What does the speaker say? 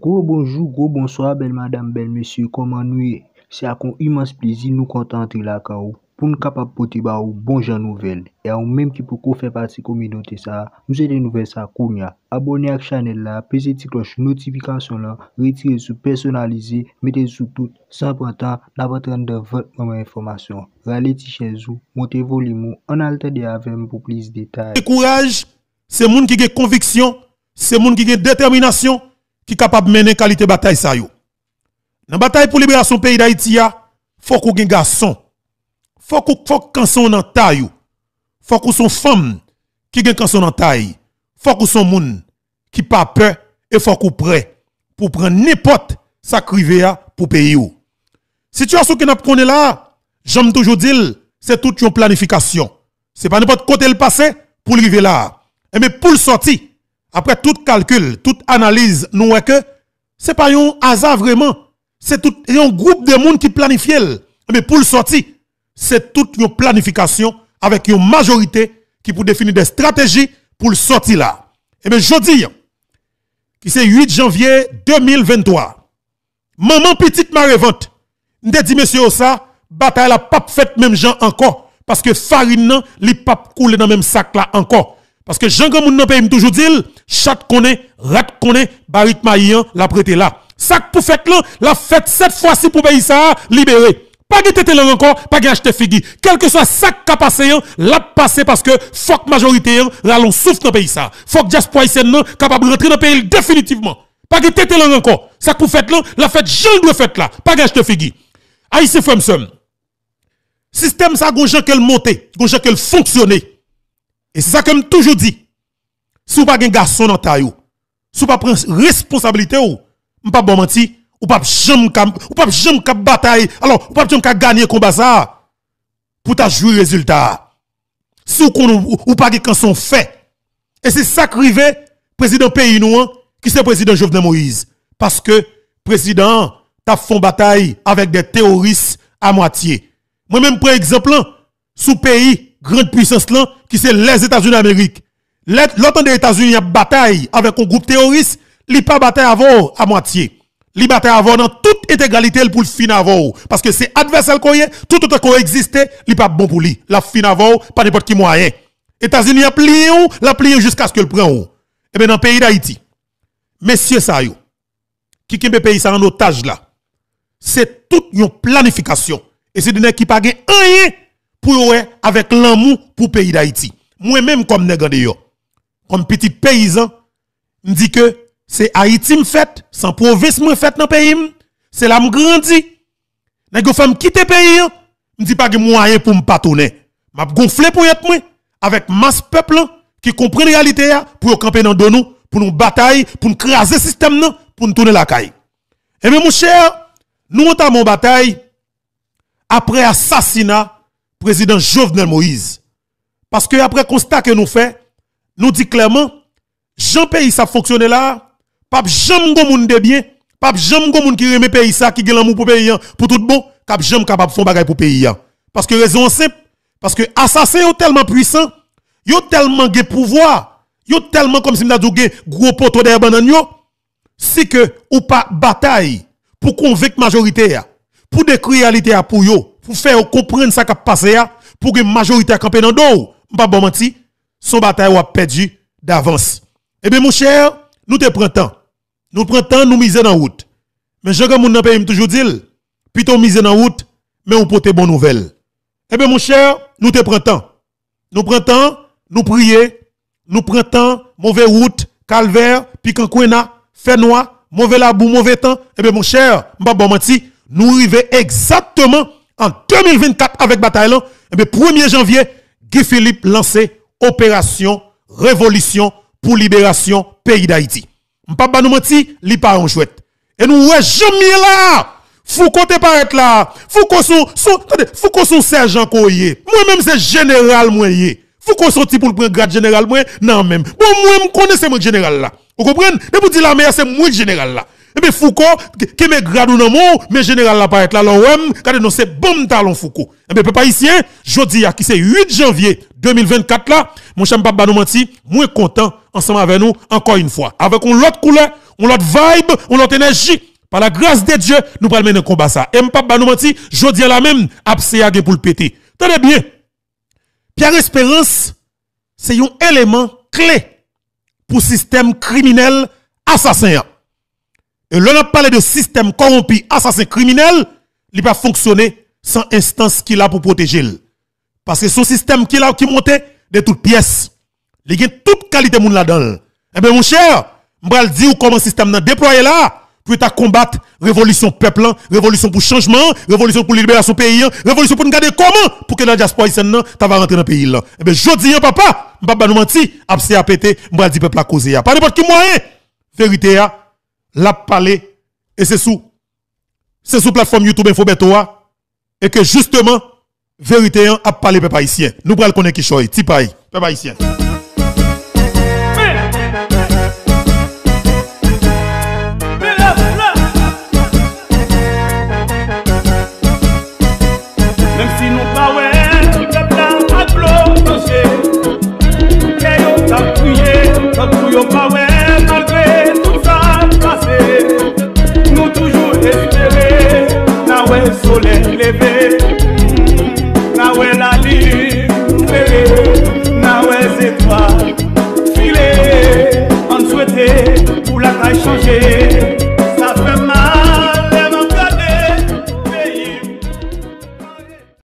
Gwo bonjou, gwo bonsoa, bel madame, bel mesyu, koman nou e? Se akon imans plezi nou kontante la ka ou, pou nou kapap pote ba ou bon jan nouvel. E a ou menm ki pou kou fe pati koumi note sa, mou se den nouvel sa koumya. Abone ak chanel la, peze ti kloch notifikasyon lan, retire sou personalize, mette sou tout, sa apotan, la batran de vok mwen mwen informasyon. Ve ale ti chen zou, mwote volimou, analte di avem pou plis detay. Se moun ki ge konviksyon, se moun ki ge determinasyon, qui est capable de mener qualité bataille ça yo. la bataille pour libération pays d'Haïti, il faut qu'on ait garçon. Faut qu'on faut canson dans taille. Faut qu'on son femme qui gagne canson dans taille. Faut qu'on des gens qui pas peur et faut qu'on prêt pour prendre n'importe ça crivé pour pays yo. Situation que n'a prenons là, j'aime toujours dire c'est toute une planification. C'est pas n'importe côté le passé pour arriver là. mais pour le sortir après tout calcul, toute analyse, nous voyons que ce n'est pas un hasard vraiment. C'est tout un groupe de monde qui planifie. Mais pour le sortir, c'est toute une planification avec une majorité qui peut définir des stratégies pour le sortir là. Et eh je dis, qui c'est 8 janvier 2023, maman petite revente, nous dit monsieur ça, bataille la pape fait même gens encore. Parce que farine, les papes coulent dans le même sac là encore. Parce que j'en ai pays toujours dit, chat connaît, rat connaît, barit maïen, la prêté là. Sac pour fête là, la fête cette fois-ci pour pays ça, libéré. Pas de tête là encore, pas de acheter figui. Quel que soit ça qui a passé, hein, l'a passé parce que fuck majorité, majorité, hein, on souffre dans pays ça. Faut que diaspora haïtienne hein, capable de rentrer dans le pays définitivement. Pas de tête là encore. Sac pour fête là, la fête de la fête là, pas de acheter figui. c'est Le Système ça, gon gens qu'elle monter, gon gens qu'elle fonctionner. Et c'est ça que je toujours dit. Si vous pas un garçon dans ta si vous pas prendre responsabilité ou, pas bon menti, ou pas jamais ou pas bataille, alors ou pas jamais gagner combat ça pour ta jouer résultat. Si vous ou, pas de sont fait. Et c'est ça qui Le président pays nous hein, qui c'est président Jovenel Moïse parce que président t'a font bataille avec des terroristes à moitié. Moi même prends exemple, hein, sous pays grande puissance là, qui c'est les États-Unis d'Amérique. L'autre des États-Unis a bataille avec un groupe terroriste, il pas bataille avant à moitié. Il bataille avant dans toute intégralité pour le fin avant. Parce que c'est adversaire qu'on est, tout autre qu'on existe... il pas bon pour lui. La fin avant, pas n'importe qui moyen. États-Unis a plié, la plié jusqu'à ce que le prenne. Et eh bien dans le pays d'Haïti, messieurs ça y qui qui le pays ça en otage là, c'est toute une planification. Et c'est de. qui pas rien pour avec l'amour pour le pays d'Haïti. Moi-même, comme nègre comme petit paysan, me dis que c'est Haïti me fait, sans province me fait dans le pays, c'est là me grandi. Nègre femme quitte le pays, ne dis pas que moyen pour me patronner. M'a gonflé pour être moi avec masse peuple qui comprend la réalité pour camper dans nous, pour nous bataille, pour nous craser le système, pour nous tourner la caille. Et eh bien, mon cher, nous entamons bataille après assassinat président Jovenel Moïse. Parce que après constat que nous fait, nous dit clairement, Jean pays ça fonctionne là, pas jamais de monde de bien, pas jamais de monde qui remet pays ça, qui gagne l'amour pour pays, hein, pour tout bon, cap jamais capable de faire pour pays. Hein. Parce que raison simple, parce que assassins sont tellement puissant ils ont tellement de pouvoir, ils ont tellement comme si nous avons gros poteau derrière banan si que ou pas bataille pour convaincre majorité, hein, pour la réalité pour eux pour faire comprendre ça qui a passé, pour que la majorité campé dans dos, pas bon menti, son bataille a perdu d'avance. Eh bien, mon cher, nous te prenons temps. Nous prenons temps, nous misons en route. Mais je comme mon pays toujours dit, plutôt miser en route, mais on porte bonne nouvelle. Eh bien, mon cher, nous te prenons Nous prenons nous prions... nous prenons mauvais route, calvaire, piquant couena, fait noir, mauvais labou, mauvais temps. Eh bien, mon cher, m'pas bon menti, nous arrivons exactement en 2024 avec bataille le eh 1er janvier Guy Philippe lancé opération révolution pour libération pays d'Haïti on pas nous mentir li pas en chouette et nous ouais jamais là Foucault te paraître là Foucault son son sergent moi même c'est général moyen. Foucault sorti pour le prendre grade général moi non même bon moi me connais ce mon général là vous comprenez Mais vous dire la meilleure c'est moi général là et eh bien Foucault, qui est grade dans mon, mais général la paraît là, l'OM, qui a dénoncé bon talon Foucault. Et eh bien, je dis à qui c'est 8 janvier 2024 là, mon cher papa nous menti, moins content, ensemble avec nous, encore une fois. Avec une autre couleur, une autre vibe, une autre énergie. Par la grâce de Dieu, nous prenons mener un combat ça. Et papa nous menti, à la même, Abseyage pour le péter. Tenez bien. Pierre Espérance, c'est un élément clé pour le système criminel assassin. Et l'on a parlé de système corrompu, assassin criminel, il pas fonctionner sans instance qu'il a pour protéger. Parce que son système qui a qui monte de toutes pièces, il y a toute qualité moun là-dedans. Eh bien, mon cher, je vais dire comment le système est déployé là pour combattre révolution peuple, révolution pour changement, révolution pour libération pays, révolution pour nous garder comment pour que la diaspora tu va rentrer dans le pays. Là. Eh bien, je dis, hein, papa, je ne vais pas nous mentir, je vais péter, dire dire peuple à causer. Hein. Pas n'importe qui moyen, hein. vérité, l'a parlé, et c'est sous, c'est sous plateforme YouTube Info hein, et que justement, vérité a parlé peuple haïtien. Nous prenons connaître qui choy, pays peuple haïtien.